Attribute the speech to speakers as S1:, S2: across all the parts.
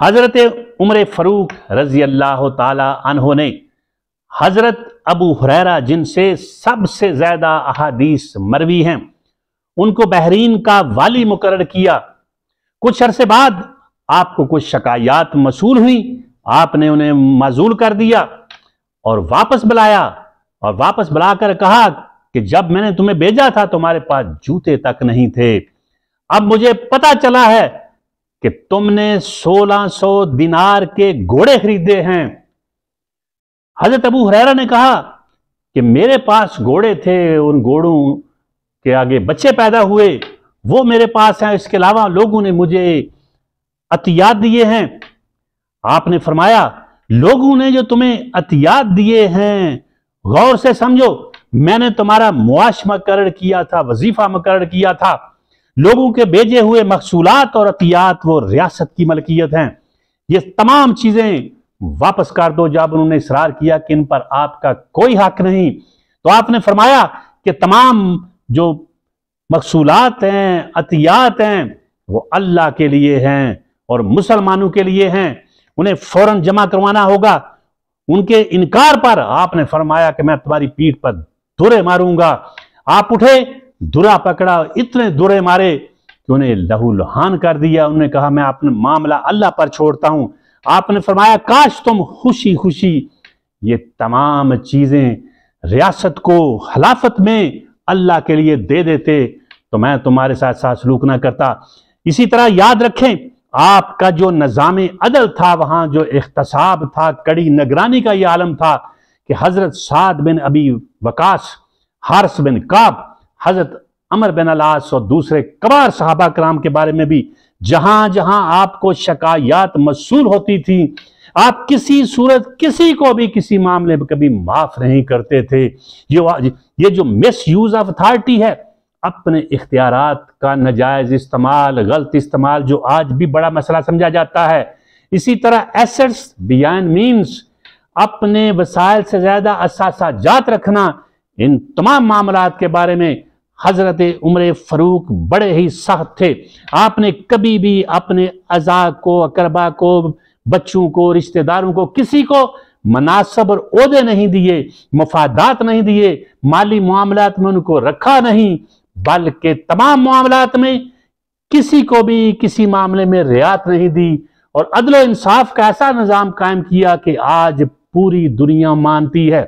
S1: हज़रत उम्र फ़रूक रज़ी अल्लाह तहो ने हज़रत अबू हुररा जिनसे सबसे ज़्यादा अहादीस मरवी हैं उनको बहरीन का वाली मुकर किया कुछ अरसे बाद आपको कुछ शिकायात मसूल हुई आपने उन्हें मजूल कर दिया और वापस बुलाया और वापस बुलाकर कहा कि जब मैंने तुम्हें भेजा था तुम्हारे पास जूते तक नहीं थे अब मुझे पता चला है कि तुमने 1600 दिनार के घोड़े खरीदे हैं हजरत अबू हरेरा ने कहा कि मेरे पास घोड़े थे उन घोड़ों के आगे बच्चे पैदा हुए वो मेरे पास हैं इसके अलावा लोगों ने मुझे अतियात दिए हैं आपने फरमाया लोगों ने जो तुम्हें अतियात दिए हैं गौर से समझो मैंने तुम्हारा मुआश मकर किया था वजीफा मकर किया था लोगों के भेजे हुए मकसूलत और अतियात वो रियासत की मलकियत हैं ये तमाम चीज़ें वापस कर दो जब उन्होंने इसरार किया कि इन पर आपका कोई हक नहीं तो आपने फरमाया कि तमाम जो मकसूलत हैं अतियात हैं वो अल्लाह के लिए हैं और मुसलमानों के लिए हैं उन्हें फ़ौर जमा करवाना होगा उनके इनकार पर आपने फरमाया कि मैं तुम्हारी पीठ पर दुरे मारूंगा आप उठे दुरा पकड़ा इतने दुरे मारे कि उन्हें लहू लुहान कर दिया उन्होंने कहा मैं अपना मामला अल्लाह पर छोड़ता हूं आपने फरमाया काश तुम खुशी खुशी ये तमाम चीजें रियासत को हलाफत में अल्लाह के लिए दे देते तो मैं तुम्हारे साथ साथ सलूक ना करता इसी तरह याद रखें आपका जो निज़ाम अदल था वहां जो एहतसाब था कड़ी निगरानी का यह आलम था कि हज़रत साद बिन अबी वकास हारस बिन काब हजरत अमर बिन अलास और दूसरे कबार साहबा कराम के बारे में भी जहां जहां आपको शिकायत मसूल होती थी आप किसी सूरत किसी को भी किसी मामले में कभी माफ नहीं करते थे ये ये जो मिस यूज ऑफ अथॉरिटी है अपने इख्तियार का नजायज इस्तेमाल गलत इस्तेमाल जो आज भी बड़ा मसला समझा जाता है इसी तरह एसेट्स बियान मीन्स अपने वसाइल से ज़्यादा जात रखना इन तमाम मामला के बारे में हज़रत उम्र फ़रूक बड़े ही सख्त थे आपने कभी भी अपने अज़ा को अकरबा को बच्चों को रिश्तेदारों को किसी को मनासब और अहदे नहीं दिए मफादात नहीं दिए माली मामला में उनको रखा नहीं बल्कि तमाम मामला में किसी को भी किसी मामले में रियात नहीं दी और अदल इंसाफ का ऐसा निज़ाम कायम किया कि आज पूरी दुनिया मानती है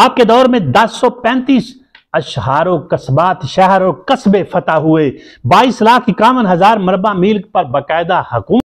S1: आपके दौर में दस सौ पैंतीस अशहारो कस्बात शहर और कस्बे फतेह हुए बाईस लाख इक्यावन हज़ार मरबा मील पर बाकायदा हकूमत